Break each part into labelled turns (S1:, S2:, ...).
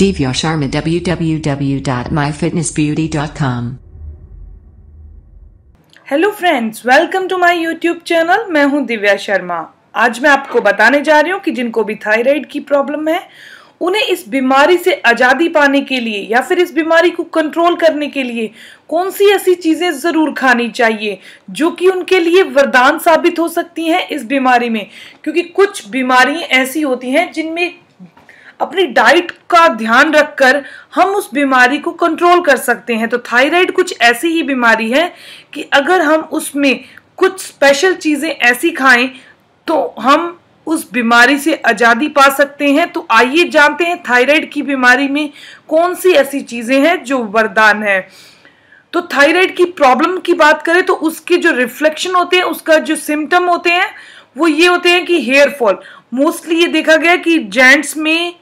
S1: Divya Sharma www.myfitnessbeauty.com hello friends welcome to my YouTube channel मैं हूं दिव्या शर्मा आज मैं आपको बताने जा रही हूं कि जिनको भी थायराइड की प्रॉब्लम है उन्हें इस बीमारी से आज़ादी पाने के लिए या फिर इस बीमारी को कंट्रोल करने के लिए कौन सी ऐसी चीज़ें ज़रूर खानी चाहिए जो कि उनके लिए वरदान साबित हो सकती हैं इस बीमारी में क्योंकि कुछ बीमारियां ऐसी होती हैं जिनमें अपनी डाइट का ध्यान रखकर हम उस बीमारी को कंट्रोल कर सकते हैं तो थायराइड कुछ ऐसी ही बीमारी है कि अगर हम उसमें कुछ स्पेशल चीज़ें ऐसी खाएं तो हम उस बीमारी से आज़ादी पा सकते हैं तो आइए जानते हैं थायराइड की बीमारी में कौन सी ऐसी चीज़ें हैं जो वरदान है तो थायराइड की प्रॉब्लम की बात करें तो उसके जो रिफ्लेक्शन होते हैं उसका जो सिम्टम होते हैं वो ये होते हैं कि हेयर फॉल मोस्टली ये देखा गया कि जेंट्स में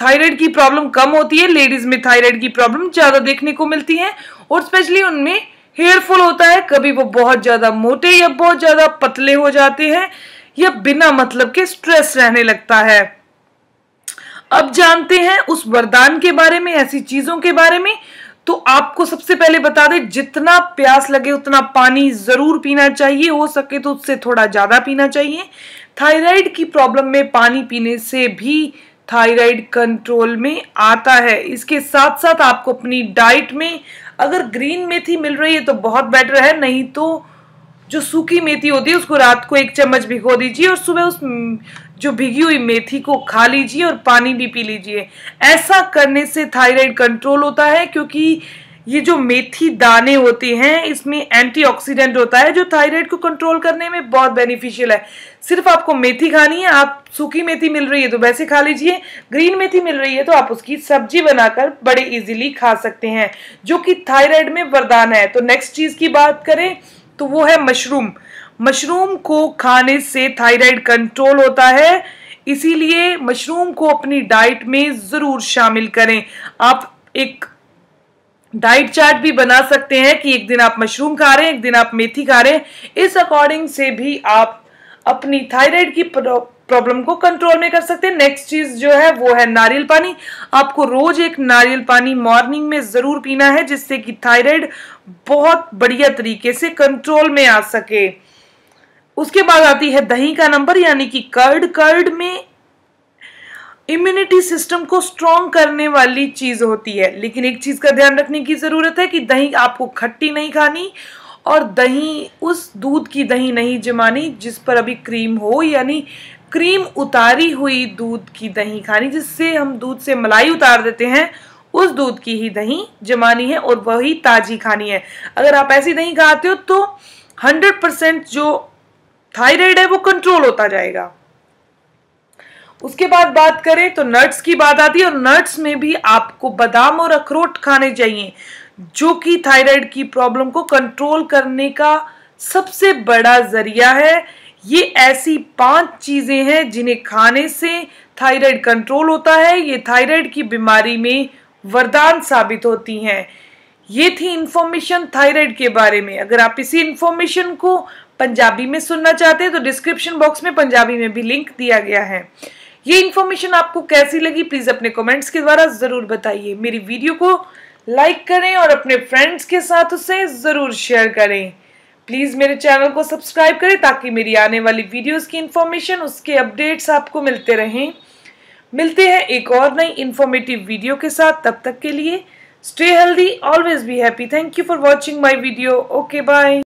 S1: थायराइड की प्रॉब्लम कम होती है लेडीज में थायराइड की प्रॉब्लम ज्यादा देखने को मिलती है और स्पेशली उनमें हेयरफुल होता है कभी वो बहुत ज्यादा मोटे या बहुत ज्यादा पतले हो जाते हैं या बिना मतलब के स्ट्रेस रहने लगता है अब जानते हैं उस वरदान के बारे में ऐसी चीजों के बारे में तो आपको सबसे पहले बता दें जितना प्यास लगे उतना पानी जरूर पीना चाहिए हो सके तो उससे थोड़ा ज्यादा पीना चाहिए थायराइड की प्रॉब्लम में पानी पीने से भी थायराइड कंट्रोल में आता है इसके साथ साथ आपको अपनी डाइट में अगर ग्रीन मेथी मिल रही है तो बहुत बेटर है नहीं तो जो सूखी मेथी होती है उसको रात को एक चम्मच भिगो दीजिए और सुबह उस जो भिगी हुई मेथी को खा लीजिए और पानी भी पी लीजिए ऐसा करने से थायराइड कंट्रोल होता है क्योंकि ये जो मेथी दाने होते हैं इसमें एंटीऑक्सीडेंट होता है जो थायराइड को कंट्रोल करने में बहुत बेनिफिशियल है सिर्फ आपको मेथी खानी है आप सूखी मेथी मिल रही है तो वैसे खा लीजिए ग्रीन मेथी मिल रही है तो आप उसकी सब्जी बनाकर बड़े इजीली खा सकते हैं जो कि थायराइड में वरदान है तो नेक्स्ट चीज़ की बात करें तो वो है मशरूम मशरूम को खाने से थायराइड कंट्रोल होता है इसीलिए मशरूम को अपनी डाइट में ज़रूर शामिल करें आप एक डाइट चार्ट भी बना सकते हैं कि एक दिन आप मशरूम खा रहे हैं एक दिन आप मेथी खा रहे हैं इस अकॉर्डिंग से भी आप अपनी थायराइड की प्रॉब्लम को कंट्रोल में कर सकते हैं नेक्स्ट चीज जो है वो है नारियल पानी आपको रोज एक नारियल पानी मॉर्निंग में जरूर पीना है जिससे कि थायराइड बहुत बढ़िया तरीके से कंट्रोल में आ सके उसके बाद आती है दही का नंबर यानी कि कर्ड कर्ड में इम्यूनिटी सिस्टम को स्ट्रॉन्ग करने वाली चीज़ होती है लेकिन एक चीज़ का ध्यान रखने की ज़रूरत है कि दही आपको खट्टी नहीं खानी और दही उस दूध की दही नहीं जमानी जिस पर अभी क्रीम हो यानी क्रीम उतारी हुई दूध की दही खानी जिससे हम दूध से मलाई उतार देते हैं उस दूध की ही दही जमानी है और वही ताज़ी खानी है अगर आप ऐसी दही खाते हो तो 100% जो थायराइड है वो कंट्रोल होता जाएगा उसके बाद बात करें तो नट्स की बात आती है और नट्स में भी आपको बादाम और अखरोट खाने चाहिए जो कि थायराइड की प्रॉब्लम को कंट्रोल करने का सबसे बड़ा जरिया है ये ऐसी पांच चीज़ें हैं जिन्हें खाने से थायराइड कंट्रोल होता है ये थायराइड की बीमारी में वरदान साबित होती हैं ये थी इन्फॉर्मेशन थायराइड के बारे में अगर आप इसी इन्फॉर्मेशन को पंजाबी में सुनना चाहते हैं तो डिस्क्रिप्शन बॉक्स में पंजाबी में भी लिंक दिया गया है ये इन्फॉर्मेशन आपको कैसी लगी प्लीज अपने कमेंट्स के द्वारा जरूर बताइए मेरी वीडियो को लाइक करें और अपने फ्रेंड्स के साथ उसे जरूर शेयर करें प्लीज मेरे चैनल को सब्सक्राइब करें ताकि मेरी आने वाली वीडियोस की इन्फॉर्मेशन उसके अपडेट्स आपको मिलते रहें मिलते हैं एक और नई इन्फॉर्मेटिव वीडियो के साथ तब तक के लिए stay healthy always be happy thank you for watching my video okay bye